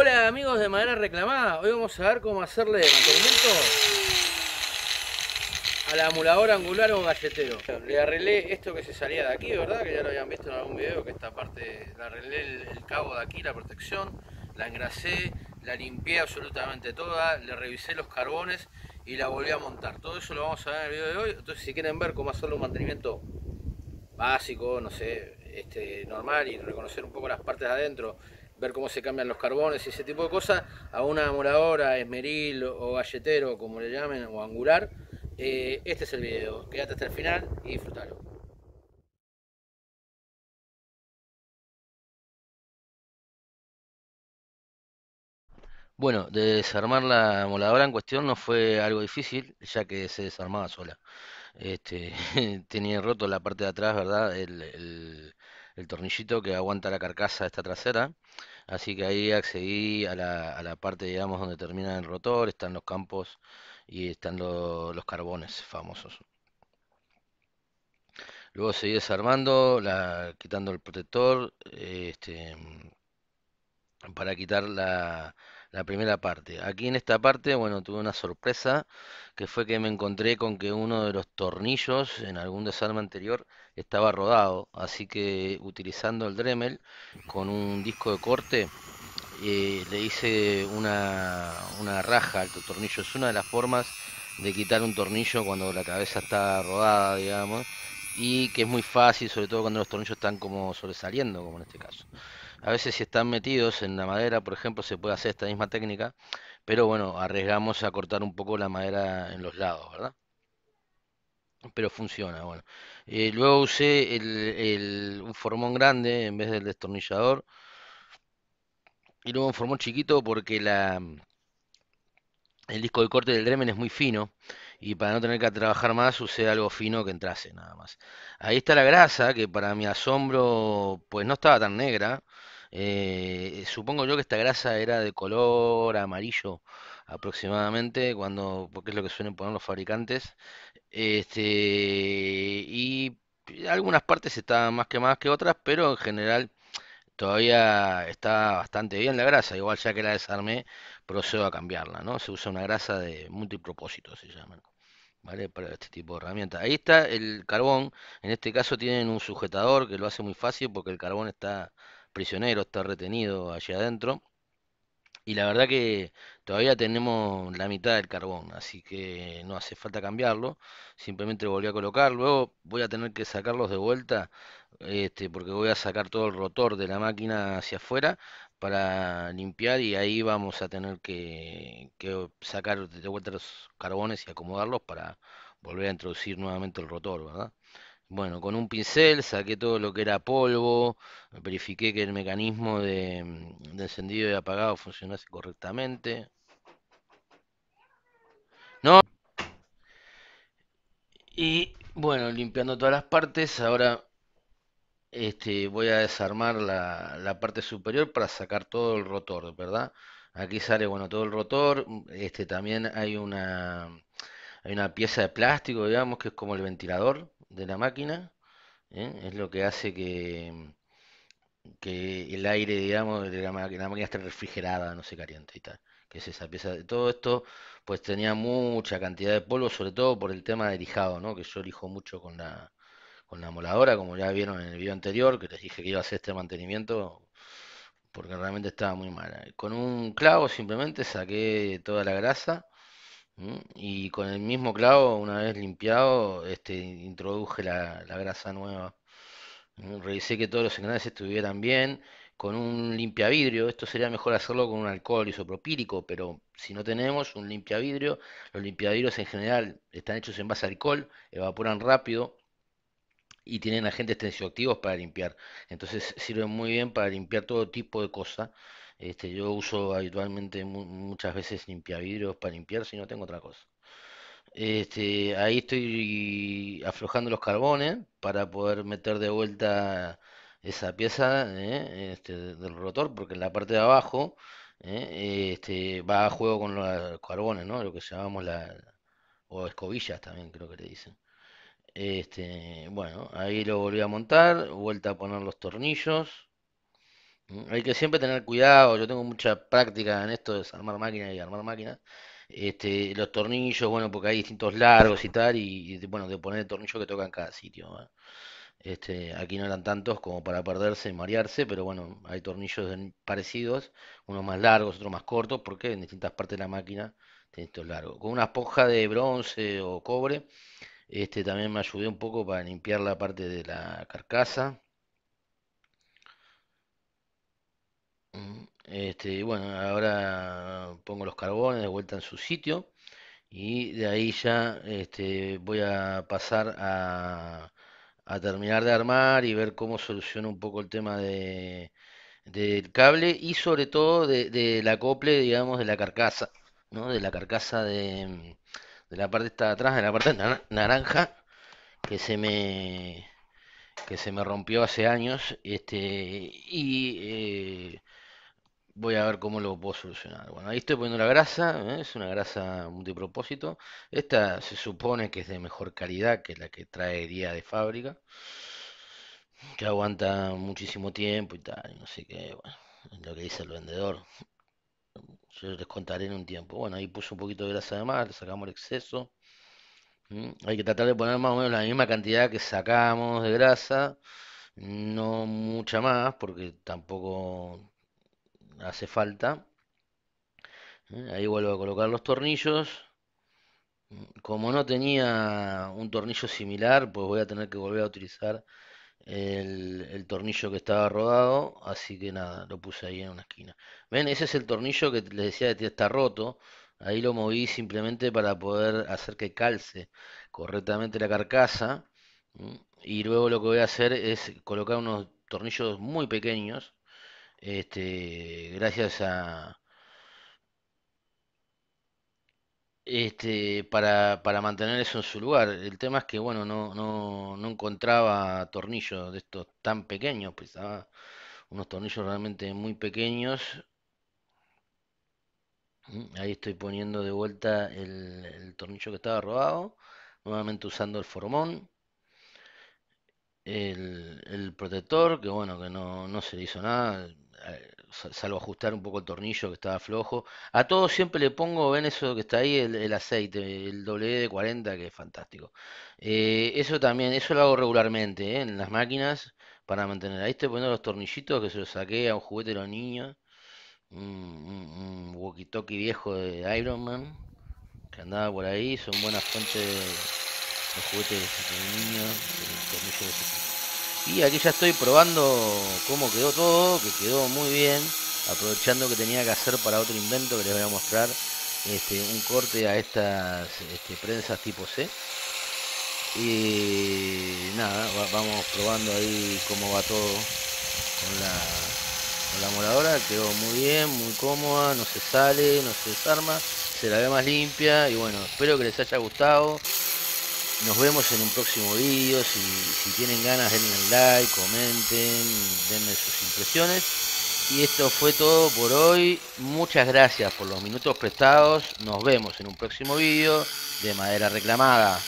Hola amigos de Madera Reclamada, hoy vamos a ver cómo hacerle mantenimiento a la angular o galletero. Le arreglé esto que se salía de aquí, ¿verdad? Que ya lo habían visto en algún video, que esta parte, le arreglé el, cabo de aquí, la protección, la engrasé, la limpié absolutamente toda, le revisé los carbones y la volví a montar. Todo eso lo vamos a ver en el video de hoy, entonces si quieren ver cómo hacerle un mantenimiento básico, no sé, este, normal y reconocer un poco las partes de adentro ver cómo se cambian los carbones y ese tipo de cosas, a una moradora, esmeril o galletero, como le llamen, o angular, eh, este es el video. Quédate hasta el final y disfrútalo. Bueno, desarmar la moladora en cuestión no fue algo difícil, ya que se desarmaba sola. Este, tenía roto la parte de atrás, ¿verdad? El, el tornillito que aguanta la carcasa de esta trasera. Así que ahí accedí a la, a la parte, digamos, donde termina el rotor, están los campos y están los carbones famosos. Luego seguí desarmando, la, quitando el protector, este, para quitar la, la primera parte. Aquí en esta parte, bueno, tuve una sorpresa que fue que me encontré con que uno de los tornillos en algún desarme anterior estaba rodado, así que utilizando el Dremel con un disco de corte eh, le hice una, una raja al tornillo. Es una de las formas de quitar un tornillo cuando la cabeza está rodada, digamos, y que es muy fácil, sobre todo cuando los tornillos están como sobresaliendo, como en este caso. A veces si están metidos en la madera, por ejemplo, se puede hacer esta misma técnica, pero bueno, arriesgamos a cortar un poco la madera en los lados, ¿verdad? Pero funciona, bueno. Eh, luego usé el, un formón grande en vez del destornillador. Y luego un formón chiquito porque la, el disco de corte del Dremen es muy fino y para no tener que trabajar más usé algo fino que entrase nada más. Ahí está la grasa que para mi asombro pues no estaba tan negra, eh, supongo yo que esta grasa era de color amarillo aproximadamente, cuando, porque es lo que suelen poner los fabricantes. Este, y algunas partes estaban más quemadas que otras, pero en general todavía está bastante bien la grasa. Igual ya que la desarmé, procedo a cambiarla, ¿no? Se usa una grasa de multipropósito, se llaman. ¿Vale? Para este tipo de herramientas. Ahí está el carbón. En este caso tienen un sujetador que lo hace muy fácil porque el carbón está prisionero, está retenido allá adentro. Y la verdad que todavía tenemos la mitad del carbón, así que no hace falta cambiarlo. Simplemente volví a colocar. Luego voy a tener que sacarlos de vuelta, este, porque voy a sacar todo el rotor de la máquina hacia afuera para limpiar y ahí vamos a tener que, que sacar de vuelta los carbones y acomodarlos para volver a introducir nuevamente el rotor, ¿verdad? Bueno, con un pincel saqué todo lo que era polvo, verifiqué que el mecanismo mm, de, encendido y apagado funcionase correctamente. ¿No? Y bueno, limpiando todas las partes, ahora este, voy a desarmar la, parte superior para sacar todo el rotor, ¿verdad? Aquí sale, bueno, todo el rotor, este, también hay una, hay una pieza de plástico, digamos, que es como el ventilador, de la máquina, ¿eh? es lo que hace que, que el aire, digamos, de la máquina, la esté refrigerada, no se caliente y tal, que es esa pieza. de Todo esto, pues tenía mucha cantidad de polvo, sobre todo por el tema de lijado, ¿no? Que yo lijo mucho con la, con la moladora, como ya vieron en el video anterior, que les dije que iba a hacer este mantenimiento, porque realmente estaba muy mala. Con un clavo simplemente saqué toda la grasa y con el mismo clavo, una vez limpiado, este, introduje la, grasa nueva. Revisé que todos los engranajes estuvieran bien, con un limpiavidrio. Esto sería mejor hacerlo con un alcohol isopropílico, pero si no tenemos un limpiavidrio, los limpiavidrios en general están hechos en base a alcohol, evaporan rápido y tienen agentes tensioactivos para limpiar. Entonces sirven muy bien para limpiar todo tipo de cosas. Este, yo uso habitualmente muchas veces limpiavidrios para limpiar si no tengo otra cosa. Este, ahí estoy aflojando los carbones para poder meter de vuelta esa pieza ¿eh? este, del rotor, porque en la parte de abajo ¿eh? este, va a juego con los carbones, ¿no? lo que llamamos la o escobillas también creo que le dicen. bueno, ahí lo volví a montar, vuelta a poner los tornillos. ¿Mm? Hay que siempre tener cuidado, yo tengo mucha práctica en esto de armar máquina y armar máquina. Este, los tornillos, bueno, porque hay distintos largos y tal, y, bueno, de poner el tornillo que toca en cada sitio. Este, aquí no eran tantos como para perderse y marearse, pero bueno, hay tornillos parecidos, unos más largos, otros más cortos, porque en distintas partes de la máquina tienen estos largos. Con una esponja de bronce o cobre, este, también me ayudé un poco para limpiar la parte de la carcasa Este, bueno, ahora pongo los carbones de vuelta en su sitio y de ahí ya este, voy a pasar a, terminar de armar y ver cómo soluciona un poco el tema del cable y sobre todo del de, la acople, digamos, de la carcasa, De la carcasa de, de la parte está atrás, de la parte naranja, que se me que se me rompió hace años, este, y eh, voy a ver cómo lo puedo solucionar. Bueno, ahí estoy poniendo la grasa, ¿eh? es una grasa multipropósito. Esta se supone que es de mejor calidad que la que traería de fábrica, que aguanta muchísimo tiempo y tal, no sé qué, bueno, lo que dice el vendedor. Yo les contaré en un tiempo. Bueno, ahí puso un poquito de grasa de más, le sacamos el exceso. Hay que tratar de poner más o menos la misma cantidad que sacamos de grasa, no mucha más, porque tampoco hace falta. ¿Eh? Ahí vuelvo a colocar los tornillos. Como no tenía un tornillo similar, pues voy a tener que volver a utilizar el, tornillo que estaba rodado, así que nada, lo puse ahí en una esquina. ¿Ven? Ese es el tornillo que les decía que está roto. Ahí lo moví simplemente para poder hacer que calce correctamente la carcasa. Y luego lo que voy a hacer es colocar unos tornillos muy pequeños este, gracias a. Este, para, para mantener eso en su lugar. El tema es que, bueno, no, no, no encontraba tornillos de estos tan pequeños, pues ah, unos tornillos realmente muy pequeños. Mm, ahí estoy poniendo de vuelta el, tornillo que estaba robado, nuevamente usando el formón. El, protector, que bueno, que no, no se le hizo nada, eh, salvo ajustar un poco el tornillo que estaba flojo. A todos siempre le pongo, ven eso que está ahí, el, aceite, el doble de 40 que es fantástico. Eh, eso también, eso lo hago regularmente eh, en las máquinas para mantener. Ahí este poniendo los tornillitos que se los saqué a un juguete de los niños. Un, un, un walkie-talkie viejo de Iron Man que andaba por ahí. Son buenas fuentes de los juguetes de niños, y aquí ya estoy probando cómo quedó todo, que quedó muy bien, aprovechando que tenía que hacer para otro invento que les voy a mostrar este, un corte a estas este, prensas tipo C. Y nada, vamos probando ahí cómo va todo con la, con la moradora Quedó muy bien, muy cómoda, no se sale, no se desarma, se la ve más limpia. Y bueno, espero que les haya gustado. Nos vemos en un próximo vídeo. Si, tienen ganas, denle like, comenten, denme sus impresiones. Y esto fue todo por hoy. Muchas gracias por los minutos prestados. Nos vemos en un próximo vídeo de Madera Reclamada.